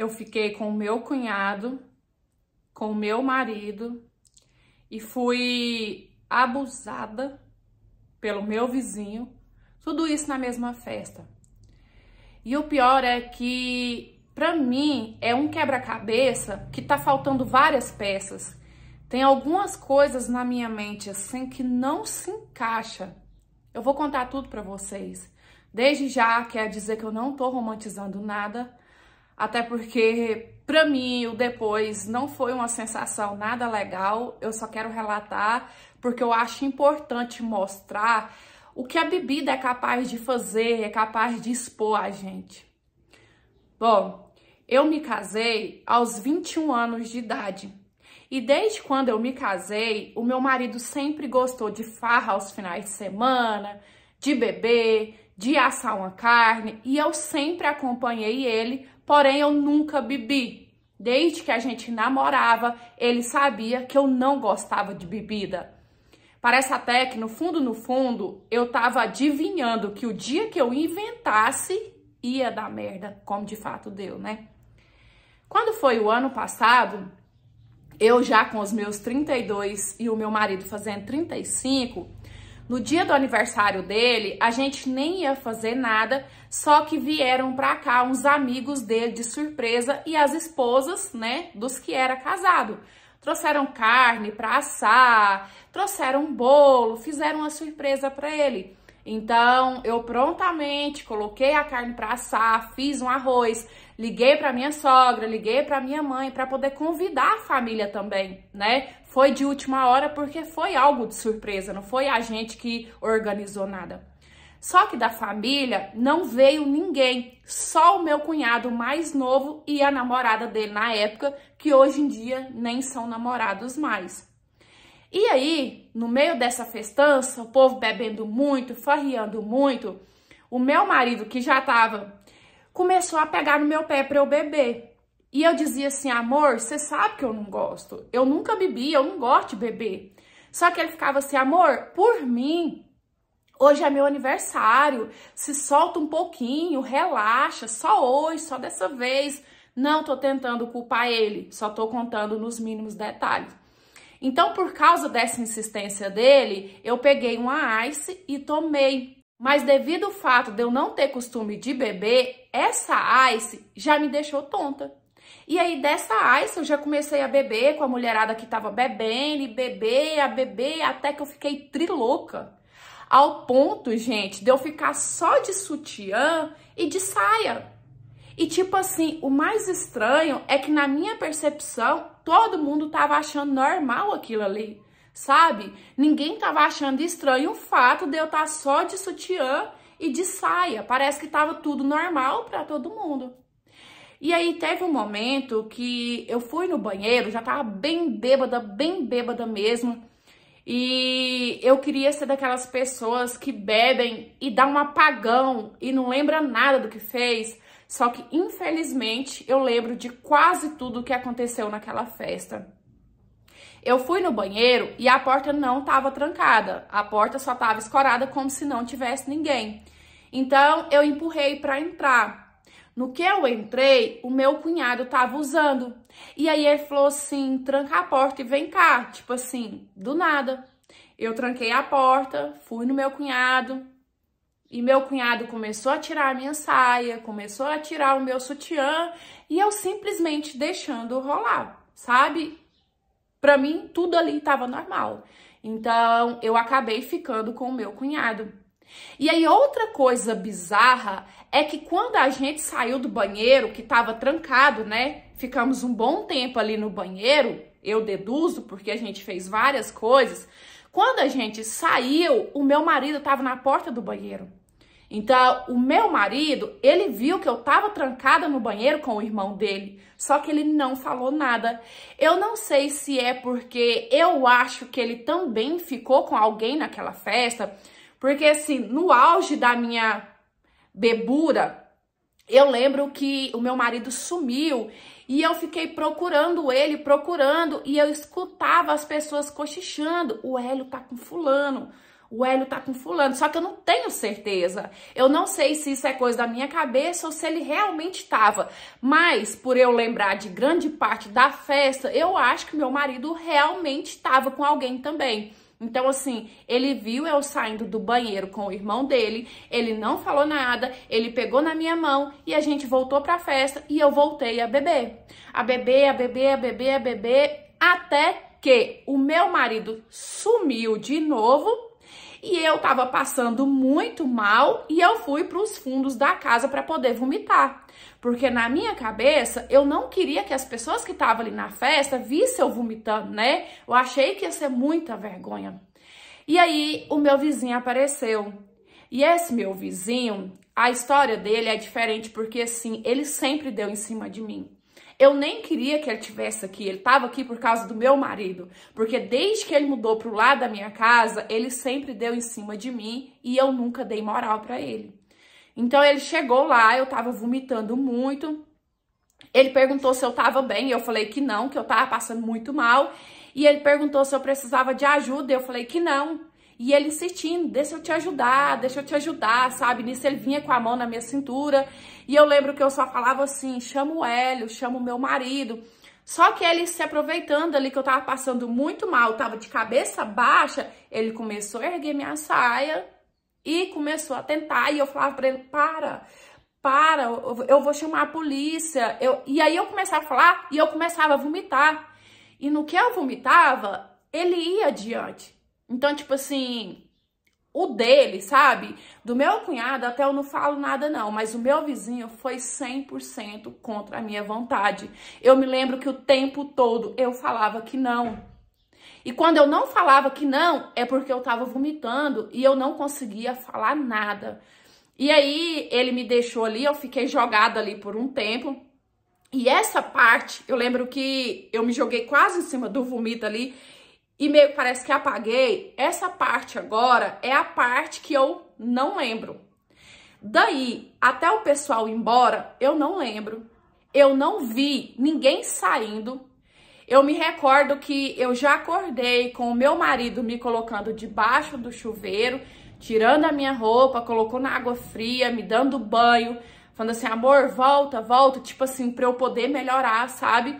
eu fiquei com o meu cunhado, com o meu marido e fui abusada pelo meu vizinho, tudo isso na mesma festa. E o pior é que para mim é um quebra-cabeça que tá faltando várias peças. Tem algumas coisas na minha mente assim que não se encaixa. Eu vou contar tudo para vocês. Desde já quer dizer que eu não tô romantizando nada, até porque para mim o depois não foi uma sensação nada legal. Eu só quero relatar porque eu acho importante mostrar o que a bebida é capaz de fazer, é capaz de expor a gente. Bom, eu me casei aos 21 anos de idade. E desde quando eu me casei, o meu marido sempre gostou de farra aos finais de semana, de beber, de assar uma carne, e eu sempre acompanhei ele porém eu nunca bebi. Desde que a gente namorava, ele sabia que eu não gostava de bebida. Parece até que no fundo, no fundo, eu estava adivinhando que o dia que eu inventasse ia dar merda, como de fato deu, né? Quando foi o ano passado, eu já com os meus 32 e o meu marido fazendo 35, no dia do aniversário dele, a gente nem ia fazer nada, só que vieram pra cá uns amigos dele de surpresa e as esposas, né, dos que era casado. Trouxeram carne para assar, trouxeram bolo, fizeram uma surpresa para ele. Então, eu prontamente coloquei a carne para assar, fiz um arroz, liguei para minha sogra, liguei para minha mãe para poder convidar a família também, né? Foi de última hora porque foi algo de surpresa, não foi a gente que organizou nada. Só que da família não veio ninguém, só o meu cunhado mais novo e a namorada dele na época, que hoje em dia nem são namorados mais. E aí, no meio dessa festança, o povo bebendo muito, farriando muito, o meu marido, que já tava, começou a pegar no meu pé para eu beber. E eu dizia assim, amor, você sabe que eu não gosto. Eu nunca bebi, eu não gosto de beber. Só que ele ficava assim, amor, por mim, hoje é meu aniversário, se solta um pouquinho, relaxa, só hoje, só dessa vez. Não tô tentando culpar ele, só tô contando nos mínimos detalhes. Então, por causa dessa insistência dele, eu peguei uma ice e tomei. Mas devido ao fato de eu não ter costume de beber, essa ice já me deixou tonta. E aí, dessa ice, eu já comecei a beber com a mulherada que tava bebendo, e beber, a beber, até que eu fiquei trilouca. Ao ponto, gente, de eu ficar só de sutiã e de saia. E tipo assim, o mais estranho é que na minha percepção, todo mundo tava achando normal aquilo ali, sabe? Ninguém tava achando estranho o fato de eu estar tá só de sutiã e de saia. Parece que tava tudo normal para todo mundo. E aí teve um momento que eu fui no banheiro, já tava bem bêbada, bem bêbada mesmo. E eu queria ser daquelas pessoas que bebem e dá um apagão e não lembra nada do que fez. Só que, infelizmente, eu lembro de quase tudo o que aconteceu naquela festa. Eu fui no banheiro e a porta não estava trancada. A porta só estava escorada como se não tivesse ninguém. Então, eu empurrei para entrar. No que eu entrei, o meu cunhado estava usando. E aí ele falou assim: tranca a porta e vem cá. Tipo assim, do nada. Eu tranquei a porta, fui no meu cunhado, e meu cunhado começou a tirar a minha saia, começou a tirar o meu sutiã e eu simplesmente deixando rolar, sabe? Para mim, tudo ali estava normal. Então, eu acabei ficando com o meu cunhado. E aí, outra coisa bizarra é que quando a gente saiu do banheiro, que estava trancado, né? Ficamos um bom tempo ali no banheiro, eu deduzo, porque a gente fez várias coisas. Quando a gente saiu, o meu marido estava na porta do banheiro. Então, o meu marido, ele viu que eu tava trancada no banheiro com o irmão dele, só que ele não falou nada. Eu não sei se é porque eu acho que ele também ficou com alguém naquela festa, porque assim, no auge da minha bebura, eu lembro que o meu marido sumiu e eu fiquei procurando ele, procurando, e eu escutava as pessoas cochichando: o Hélio tá com fulano, o Hélio tá com fulano, só que eu não tenho certeza. Eu não sei se isso é coisa da minha cabeça ou se ele realmente tava. Mas, por eu lembrar de grande parte da festa, eu acho que meu marido realmente tava com alguém também. Então, assim, ele viu eu saindo do banheiro com o irmão dele, ele não falou nada, ele pegou na minha mão e a gente voltou pra festa e eu voltei a beber. A beber, a beber, a beber, a beber, até que o meu marido sumiu de novo e eu tava passando muito mal e eu fui para os fundos da casa para poder vomitar. Porque na minha cabeça, eu não queria que as pessoas que estavam ali na festa vissem eu vomitando, né? Eu achei que ia ser muita vergonha. E aí o meu vizinho apareceu. E esse meu vizinho, a história dele é diferente porque assim, ele sempre deu em cima de mim. Eu nem queria que ele tivesse aqui, ele estava aqui por causa do meu marido, porque desde que ele mudou para o lado da minha casa, ele sempre deu em cima de mim e eu nunca dei moral para ele. Então ele chegou lá, eu estava vomitando muito. Ele perguntou se eu estava bem, e eu falei que não, que eu estava passando muito mal. E ele perguntou se eu precisava de ajuda, eu falei que não. E ele insistindo, deixa eu te ajudar, deixa eu te ajudar, sabe? Nisso ele vinha com a mão na minha cintura. E eu lembro que eu só falava assim, chama o Hélio, chama o meu marido. Só que ele se aproveitando ali que eu tava passando muito mal, tava de cabeça baixa, ele começou a erguer minha saia e começou a tentar. E eu falava pra ele, para, para, eu vou chamar a polícia. Eu, e aí eu começava a falar e eu começava a vomitar. E no que eu vomitava, ele ia adiante. Então, tipo assim, o dele, sabe? Do meu cunhado, até eu não falo nada não, mas o meu vizinho foi 100% contra a minha vontade. Eu me lembro que o tempo todo eu falava que não. E quando eu não falava que não, é porque eu tava vomitando e eu não conseguia falar nada. E aí ele me deixou ali, eu fiquei jogada ali por um tempo. E essa parte, eu lembro que eu me joguei quase em cima do vomito ali e meio que parece que apaguei, essa parte agora é a parte que eu não lembro. Daí, até o pessoal ir embora, eu não lembro. Eu não vi ninguém saindo. Eu me recordo que eu já acordei com o meu marido me colocando debaixo do chuveiro, tirando a minha roupa, colocou na água fria, me dando banho, falando assim: amor, volta, volta, tipo assim, pra eu poder melhorar, sabe?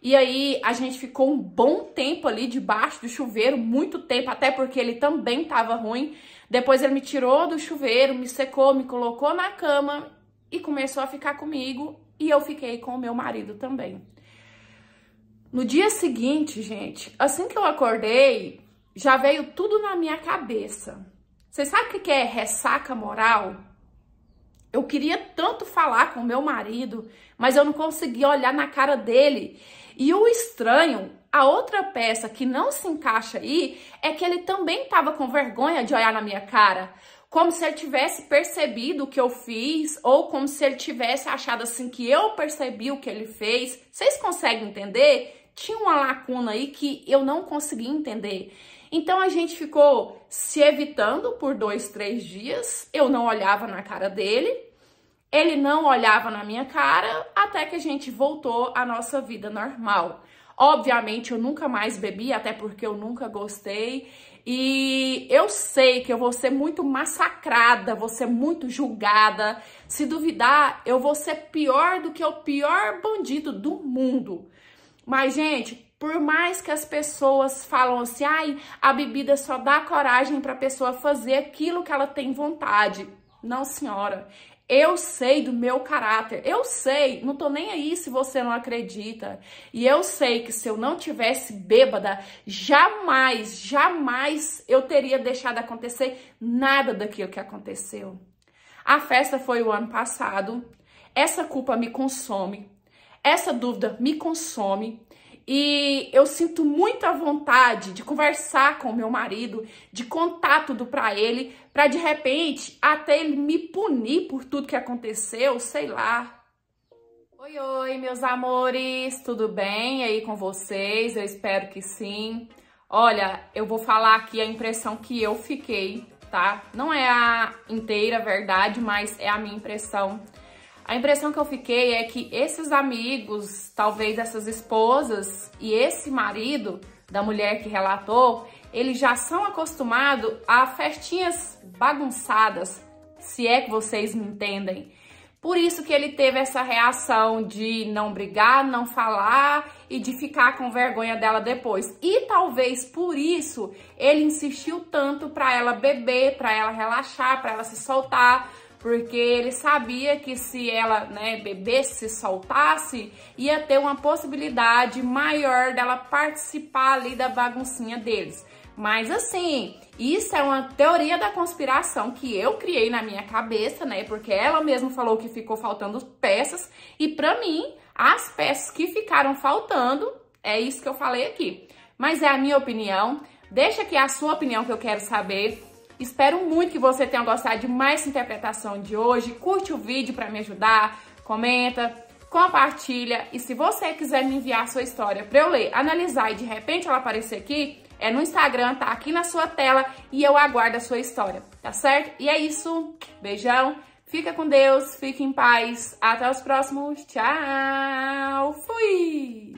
E aí a gente ficou um bom tempo ali debaixo do chuveiro, muito tempo, até porque ele também estava ruim. Depois ele me tirou do chuveiro, me secou, me colocou na cama e começou a ficar comigo e eu fiquei com o meu marido também. No dia seguinte, gente, assim que eu acordei, já veio tudo na minha cabeça. Você sabe o que é ressaca moral? Eu queria tanto falar com meu marido, mas eu não conseguia olhar na cara dele e o estranho, a outra peça que não se encaixa aí, é que ele também estava com vergonha de olhar na minha cara. Como se ele tivesse percebido o que eu fiz, ou como se ele tivesse achado assim que eu percebi o que ele fez. Vocês conseguem entender? Tinha uma lacuna aí que eu não conseguia entender. Então a gente ficou se evitando por dois, três dias. Eu não olhava na cara dele, ele não olhava na minha cara até que a gente voltou à nossa vida normal. Obviamente, eu nunca mais bebi, até porque eu nunca gostei. E eu sei que eu vou ser muito massacrada, vou ser muito julgada. Se duvidar, eu vou ser pior do que o pior bandido do mundo. Mas, gente, por mais que as pessoas falam assim, ai, a bebida só dá coragem para a pessoa fazer aquilo que ela tem vontade. Não, senhora. Eu sei do meu caráter. Eu sei, não tô nem aí se você não acredita. E eu sei que se eu não tivesse bêbada, jamais, jamais eu teria deixado acontecer nada daquilo que aconteceu. A festa foi o ano passado. Essa culpa me consome. Essa dúvida me consome. E eu sinto muita vontade de conversar com meu marido, de contar tudo para ele, para de repente até ele me punir por tudo que aconteceu, sei lá, Oi, oi, meus amores, tudo bem aí com vocês? Eu espero que sim. Olha, eu vou falar aqui a impressão que eu fiquei, tá? Não é a inteira verdade, mas é a minha impressão a impressão que eu fiquei é que esses amigos, talvez essas esposas e esse marido da mulher que relatou, eles já são acostumados a festinhas bagunçadas, se é que vocês me entendem. Por isso que ele teve essa reação de não brigar, não falar e de ficar com vergonha dela depois. E talvez por isso ele insistiu tanto para ela beber, para ela relaxar, para ela se soltar, porque ele sabia que se ela né, bebesse, se soltasse, ia ter uma possibilidade maior dela participar ali da baguncinha deles. Mas assim, isso é uma teoria da conspiração que eu criei na minha cabeça, né? Porque ela mesma falou que ficou faltando peças e para mim, as peças que ficaram faltando, é isso que eu falei aqui. Mas é a minha opinião. Deixa aqui a sua opinião que eu quero saber. Espero muito que você tenha gostado de mais essa interpretação de hoje. Curte o vídeo para me ajudar, comenta, compartilha e se você quiser me enviar sua história para eu ler, analisar e de repente ela aparecer aqui, é no Instagram, tá aqui na sua tela e eu aguardo a sua história, tá certo? E é isso, beijão, fica com Deus, fique em paz, até os próximos, tchau, fui!